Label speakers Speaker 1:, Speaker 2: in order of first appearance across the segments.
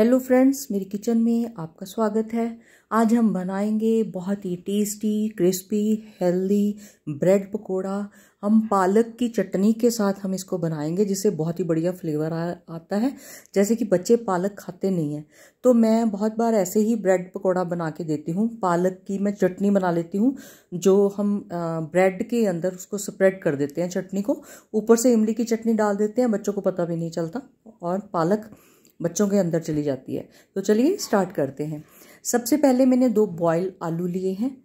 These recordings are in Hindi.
Speaker 1: हेलो फ्रेंड्स मेरी किचन में आपका स्वागत है आज हम बनाएंगे बहुत ही tasty crispy healthy bread pakora हम पालक की चटनी के साथ हम इसको बनाएंगे जिससे बहुत ही बढ़िया फ्लेवर आ, आता है जैसे कि बच्चे पालक खाते नहीं हैं तो मैं बहुत बार ऐसे ही ब्रेड पकोड़ा बना के देती हूँ पालक की मैं चटनी बना लेती हूँ जो हम ब्रेड के अंदर उसको स्प्रेड कर देते हैं चटनी को ऊपर से इमली की चटनी डाल देते हैं बच्चों को पता भी नहीं चलता और पालक बच्चों के अंदर चली जाती है तो चलिए स्टार्ट करते हैं सबसे पहले मैंने दो बॉयल आलू लिए हैं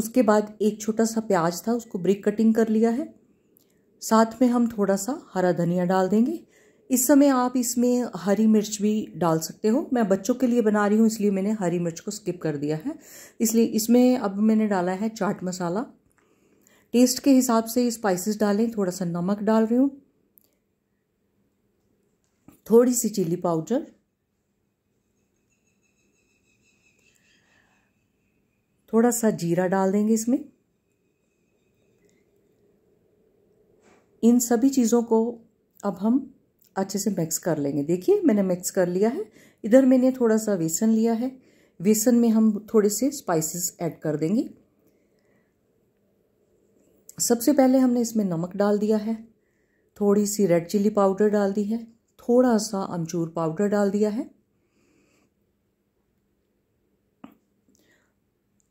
Speaker 1: उसके बाद एक छोटा सा प्याज था उसको ब्रिक कटिंग कर लिया है साथ में हम थोड़ा सा हरा धनिया डाल देंगे इस समय आप इसमें हरी मिर्च भी डाल सकते हो मैं बच्चों के लिए बना रही हूँ इसलिए मैंने हरी मिर्च को स्किप कर दिया है इसलिए इसमें अब मैंने डाला है चाट मसाला टेस्ट के हिसाब से स्पाइसेस डालें थोड़ा सा नमक डाल रही हूँ थोड़ी सी चिली पाउडर थोड़ा सा जीरा डाल देंगे इसमें इन सभी चीज़ों को अब हम अच्छे से मिक्स कर लेंगे देखिए मैंने मिक्स कर लिया है इधर मैंने थोड़ा सा बेसन लिया है बेसन में हम थोड़े से स्पाइसेस ऐड कर देंगे सबसे पहले हमने इसमें नमक डाल दिया है थोड़ी सी रेड चिल्ली पाउडर डाल दी है थोड़ा सा अमचूर पाउडर डाल दिया है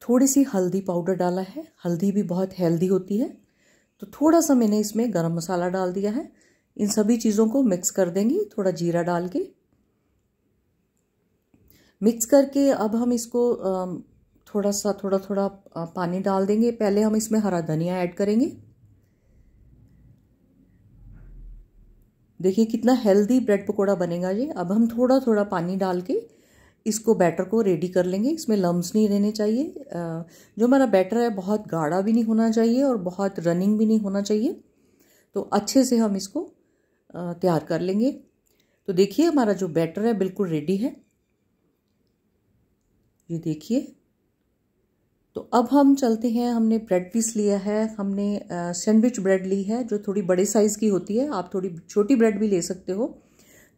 Speaker 1: थोड़ी सी हल्दी पाउडर डाला है हल्दी भी बहुत हेल्दी होती है तो थोड़ा सा मैंने इसमें गरम मसाला डाल दिया है इन सभी चीज़ों को मिक्स कर देंगे थोड़ा जीरा डाल के मिक्स करके अब हम इसको थोड़ा सा थोड़ा थोड़ा पानी डाल देंगे पहले हम इसमें हरा धनिया ऐड करेंगे देखिए कितना हेल्दी ब्रेड पकौड़ा बनेगा ये अब हम थोड़ा थोड़ा पानी डाल के इसको बैटर को रेडी कर लेंगे इसमें लम्स नहीं रहने चाहिए जो हमारा बैटर है बहुत गाढ़ा भी नहीं होना चाहिए और बहुत रनिंग भी नहीं होना चाहिए तो अच्छे से हम इसको तैयार कर लेंगे तो देखिए हमारा जो बैटर है बिल्कुल रेडी है ये देखिए तो अब हम चलते हैं हमने ब्रेड पीस लिया है हमने सैंडविच ब्रेड ली है जो थोड़ी बड़े साइज़ की होती है आप थोड़ी छोटी ब्रेड भी ले सकते हो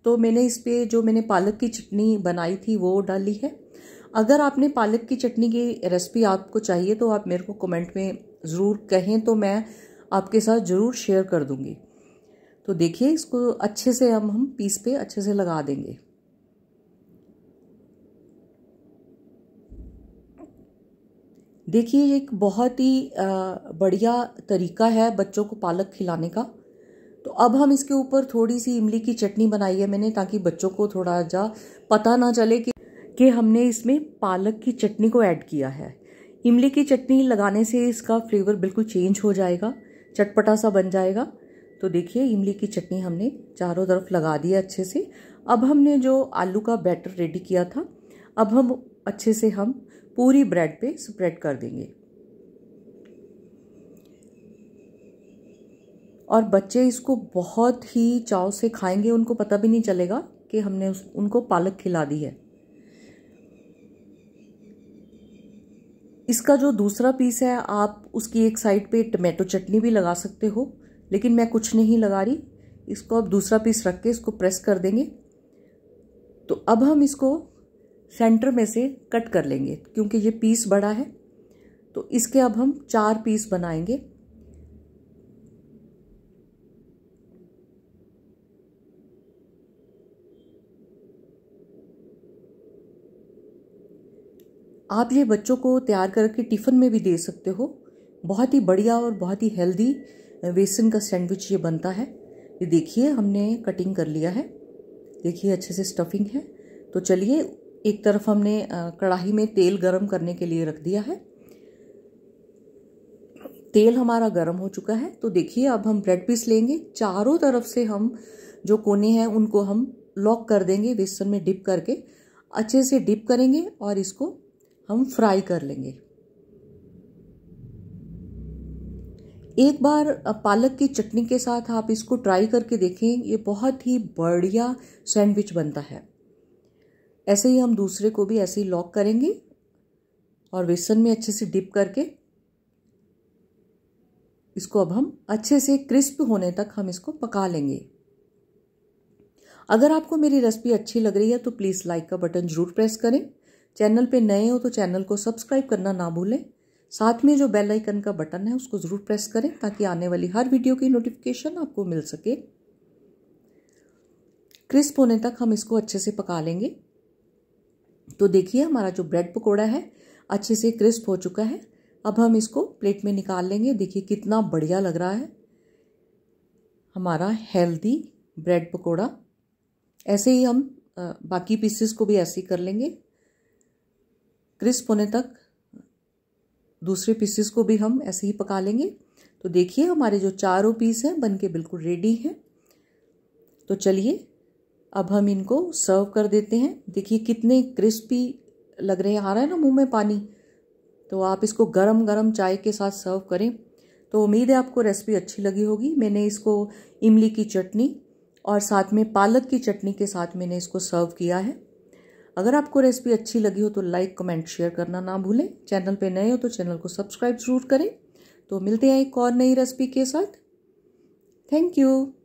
Speaker 1: तो मैंने इस पर जो मैंने पालक की चटनी बनाई थी वो डाली है अगर आपने पालक की चटनी की रेसिपी आपको चाहिए तो आप मेरे को कमेंट में ज़रूर कहें तो मैं आपके साथ ज़रूर शेयर कर दूँगी तो देखिए इसको अच्छे से हम हम पीस पे अच्छे से लगा देंगे देखिए एक बहुत ही बढ़िया तरीका है बच्चों को पालक खिलाने का तो अब हम इसके ऊपर थोड़ी सी इमली की चटनी बनाई है मैंने ताकि बच्चों को थोड़ा जा पता ना चले कि कि हमने इसमें पालक की चटनी को ऐड किया है इमली की चटनी लगाने से इसका फ्लेवर बिल्कुल चेंज हो जाएगा चटपटा सा बन जाएगा तो देखिए इमली की चटनी हमने चारों तरफ लगा दी अच्छे से अब हमने जो आलू का बैटर रेडी किया था अब हम अच्छे से हम पूरी ब्रेड पे स्प्रेड कर देंगे और बच्चे इसको बहुत ही चाव से खाएंगे उनको पता भी नहीं चलेगा कि हमने उस उनको पालक खिला दी है इसका जो दूसरा पीस है आप उसकी एक साइड पे टमाटो चटनी भी लगा सकते हो लेकिन मैं कुछ नहीं लगा रही इसको आप दूसरा पीस रख के इसको प्रेस कर देंगे तो अब हम इसको सेंटर में से कट कर लेंगे क्योंकि ये पीस बड़ा है तो इसके अब हम चार पीस बनाएंगे आप ये बच्चों को तैयार करके टिफ़िन में भी दे सकते हो बहुत ही बढ़िया और बहुत ही हेल्दी बेसन का सैंडविच ये बनता है ये देखिए हमने कटिंग कर लिया है देखिए अच्छे से स्टफिंग है तो चलिए एक तरफ हमने कढ़ाई में तेल गरम करने के लिए रख दिया है तेल हमारा गर्म हो चुका है तो देखिए अब हम ब्रेड पीस लेंगे चारों तरफ से हम जो कोने हैं उनको हम लॉक कर देंगे बेसन में डिप करके अच्छे से डिप करेंगे और इसको हम फ्राई कर लेंगे एक बार पालक की चटनी के साथ आप इसको ट्राई करके देखें ये बहुत ही बढ़िया सैंडविच बनता है ऐसे ही हम दूसरे को भी ऐसे ही लॉक करेंगे और बेसन में अच्छे से डिप करके इसको अब हम अच्छे से क्रिस्प होने तक हम इसको पका लेंगे अगर आपको मेरी रेसिपी अच्छी लग रही है तो प्लीज़ लाइक का बटन ज़रूर प्रेस करें चैनल पे नए हो तो चैनल को सब्सक्राइब करना ना भूलें साथ में जो बेल आइकन का बटन है उसको ज़रूर प्रेस करें ताकि आने वाली हर वीडियो की नोटिफिकेशन आपको मिल सके क्रिस्प होने तक हम इसको अच्छे से पका लेंगे तो देखिए हमारा जो ब्रेड पकौड़ा है अच्छे से क्रिस्प हो चुका है अब हम इसको प्लेट में निकाल लेंगे देखिए कितना बढ़िया लग रहा है हमारा हेल्दी ब्रेड पकौड़ा ऐसे ही हम बाकी पीसेस को भी ऐसे ही कर लेंगे क्रिस्प होने तक दूसरे पीसेस को भी हम ऐसे ही पका लेंगे तो देखिए हमारे जो चारों पीस हैं बन के बिल्कुल रेडी हैं तो चलिए अब हम इनको सर्व कर देते हैं देखिए कितने क्रिस्पी लग रहे हैं आ रहा है ना मुंह में पानी तो आप इसको गरम गरम चाय के साथ सर्व करें तो उम्मीद है आपको रेसिपी अच्छी लगी होगी मैंने इसको इमली की चटनी और साथ में पालक की चटनी के साथ मैंने इसको सर्व किया है अगर आपको रेसिपी अच्छी लगी हो तो लाइक कमेंट शेयर करना ना भूलें चैनल पर नए हो तो चैनल को सब्सक्राइब ज़रूर करें तो मिलते हैं एक और नई रेसिपी के साथ थैंक यू